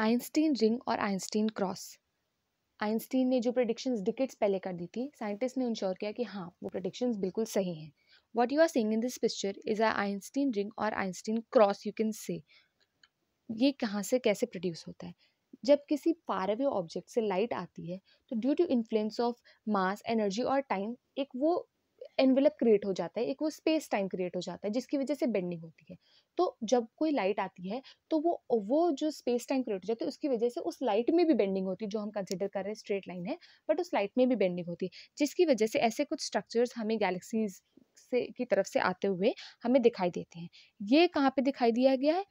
Einstein ring और Einstein cross Einstein ने जो प्रडिक्शंस डिकेट्स पहले कर दी थी साइंटिस्ट ने इंश्योर किया कि हाँ वो प्रडिक्शंस बिल्कुल सही हैं what you are seeing in this picture is a Einstein ring और Einstein cross you can say ये कहाँ से कैसे प्रोड्यूस होता है जब किसी पारवे ऑब्जेक्ट से लाइट आती है तो due to influence of mass energy और टाइम एक वो एनवेलप क्रिएट हो जाता है एक वो स्पेस टाइम क्रिएट हो जाता है जिसकी वजह से बेंडिंग होती है तो जब कोई लाइट आती है तो वो वो जो स्पेस टाइम क्रिएट हो जाती है उसकी वजह से उस लाइट में भी बेंडिंग होती है जो हम कंसिडर कर रहे हैं स्ट्रेट लाइन है बट उस लाइट में भी बेंडिंग होती है जिसकी वजह से ऐसे कुछ स्ट्रक्चर्स हमें गैलेक्सीज से की तरफ से आते हुए हमें दिखाई देते हैं ये कहाँ पे दिखाई दिया गया है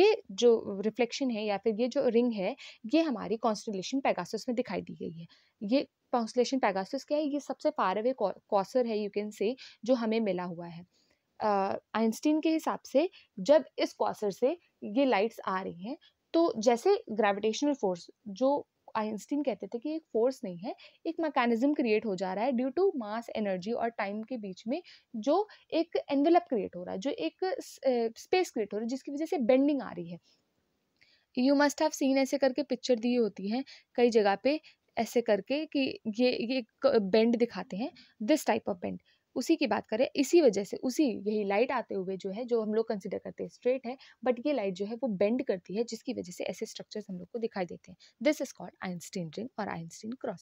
ये जो रिफ्लेक्शन है या फिर ये जो रिंग है ये हमारी कॉन्स्टलेशन पैगासस में दिखाई दी गई है ये कॉन्स्टलेशन पैगासस क्या है ये सबसे फार अवे कॉसर है यू कैन से जो हमें मिला हुआ है आइंस्टीन uh, के हिसाब से जब इस कॉसर से ये लाइट्स आ रही हैं तो जैसे ग्रेविटेशनल फोर्स जो आइंस्टीन कहते थे कि एक फोर्स नहीं है एक मैकेनिज्म क्रिएट हो जा रहा है ड्यू टू मास एनर्जी और टाइम के बीच में जो एक एनवेलप क्रिएट हो रहा है जो एक स्पेस क्रिएट हो रही है जिसकी वजह से बेंडिंग आ रही है यू मस्ट हैव सीन ऐसे करके पिक्चर दी होती हैं कई जगह पे ऐसे करके कि ये ये बेंड दिखाते हैं दिस टाइप ऑफ बेंड उसी की बात करें इसी वजह से उसी यही लाइट आते हुए जो है जो हम लोग कंसिडर करते हैं स्ट्रेट है बट ये लाइट जो है वो बेंड करती है जिसकी वजह से ऐसे स्ट्रक्चर्स हम लोग को दिखाई देते हैं this is called Einstein ring और आइंस्टीन क्रॉस